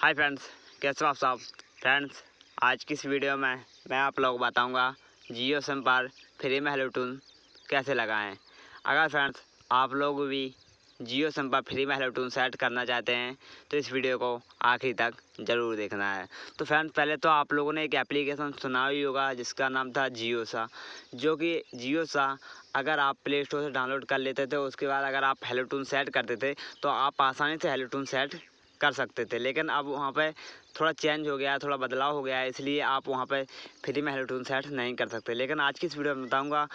hi friends कैसे हो आप साहब फ्रेंड्स आज की इस वीडियो में मैं आप लोग बताऊंगा जियो सिम पर फ्री में हेलोटून कैसे लगाएं अगर फ्रेंड्स आप लोग भी जियो सिम पर फ्री में हेलोटून सेट करना चाहते हैं तो इस वीडियो को आखिरी तक ज़रूर देखना है तो फ्रेंड्स पहले तो आप लोगों ने एक एप्लीकेशन सुना ही होगा जिसका नाम था जियो सा जो कि जियो सा अगर आप प्ले स्टोर से डाउनलोड कर लेते थे उसके बाद अगर आप हेलोटून सेट करते थे तो आप आसानी से हेलोटून सेट कर सकते थे लेकिन अब वहाँ पर थोड़ा चेंज हो गया है थोड़ा बदलाव हो गया है इसलिए आप वहाँ पर फ्री में हेलोटून सेट नहीं कर सकते लेकिन आज की इस वीडियो में बताऊँगा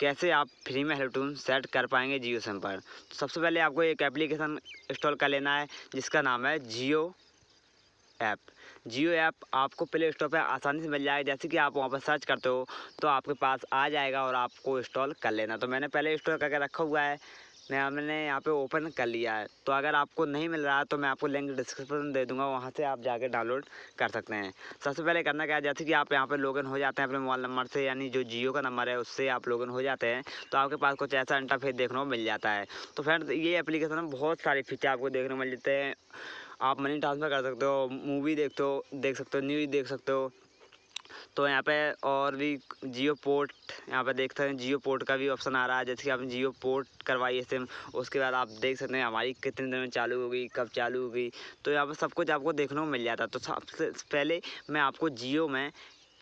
कैसे आप फ्री में हेलोटून सेट कर पाएंगे जियो सिम पर तो सबसे पहले आपको एक एप्लीकेशन इंस्टॉल कर लेना है जिसका नाम है जियो ऐप जियो ऐप आपको प्ले स्टोर पर आसानी से मिल जाएगा जैसे कि आप वहाँ पर सर्च करते हो तो आपके पास आ जाएगा और आपको इंस्टॉल कर लेना तो मैंने पहले इंस्टॉल करके रखा हुआ है ने हमने यहाँ पे ओपन कर लिया है तो अगर आपको नहीं मिल रहा तो मैं आपको लिंक डिस्क्रिप्शन दे दूँगा वहाँ से आप जाकर डाउनलोड कर सकते हैं सबसे पहले करना क्या है जैसे कि आप यहाँ पर लॉगिन हो जाते हैं अपने मोबाइल नंबर से यानी जो जियो का नंबर है उससे आप लॉगिन हो जाते हैं तो आपके पास कुछ ऐसा इंटरफेस देखने को मिल जाता है तो फ्रेंड ये एप्लीकेशन में बहुत सारे फीचर आपको देखने को मिल जाते हैं आप मनी ट्रांसफ़र कर सकते हो मूवी देखते हो देख सकते हो न्यूज़ देख सकते हो तो यहाँ पे और भी जियो पोर्ट यहाँ पे देख सकते हैं जियो पोर्ट का भी ऑप्शन आ रहा है जैसे कि आपने जियो पोर्ट करवाई है सिम उसके बाद आप देख सकते हैं हमारी कितने दिन में चालू होगी कब चालू होगी तो यहाँ पर सब कुछ आपको देखने को मिल जाता है तो सबसे पहले मैं आपको जियो में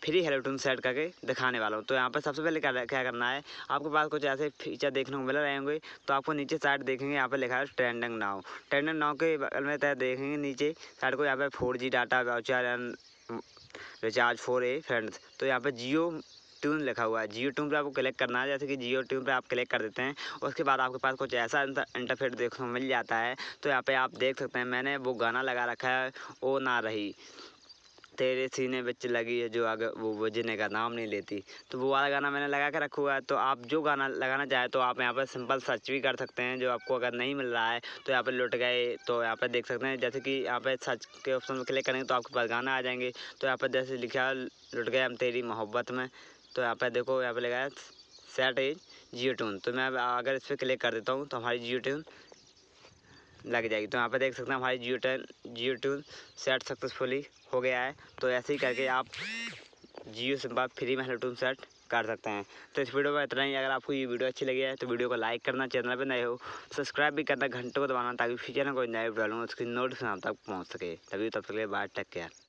फ्री हेलोटून सेट करके दिखाने वाला हूँ तो यहाँ पर सबसे पहले क्या क्या करना है आपके पास कुछ ऐसे फीचर देखने को मिल रहे होंगे तो आपको नीचे साइड देखेंगे यहाँ पर लिखा है ट्रेंडिंग नाव ट्रेंडिंग नाव के बगल में तय तो देखेंगे नीचे साइड को यहाँ पर four G data voucher and recharge for a friends तो यहाँ पर जियो ट्यून लिखा हुआ है जियो ट्यून पर आपको क्लिक करना है जैसे कि जियो ट्यून पर आप क्लिक कर देते हैं उसके बाद आपके पास कुछ ऐसा इंटरफेट देखने को मिल जाता है तो यहाँ पे आप देख सकते हैं मैंने वो गाना लगा रखा है ओ ना रही तेरे सीने बच्च लगी है जो आगे वो बजने का नाम नहीं लेती तो वो वाला गाना मैंने लगा के रखा हुआ है तो आप जो गाना लगाना चाहे तो आप यहाँ पर सिंपल सर्च भी कर सकते हैं जो आपको अगर नहीं मिल रहा है तो यहाँ पर लुट गए तो यहाँ पर देख सकते हैं जैसे कि यहाँ पर सर्च के ऑप्शन में क्लिक करेंगे तो आपके पास गाना आ जाएंगे तो यहाँ पर जैसे लिखा लुट गए हम तेरी मोहब्बत में तो यहाँ पर देखो यहाँ पर लगाया सेट इज जियो ट्यून तो मैं अगर इस पर क्लिक कर देता हूँ तो हमारी जियो ट्यून लग जाएगी तो यहाँ पर देख सकते हैं हमारी Jio ten Jio two set successfully हो गया है तो ऐसे ही करके आप जियो से पर फ्री में हेलो टून सेट कर सकते हैं तो इस वीडियो में इतना ही अगर आपको ये वीडियो अच्छी लगी है तो वीडियो को लाइक करना चैनल पर नए हो सब्सक्राइब भी करना घंटों को दबाना ताकि फ्यूचर में कोई नए वीडियो उसकी नोटिस आप तक पहुँच सके तभी तब तक के लिए बाय टेक केयर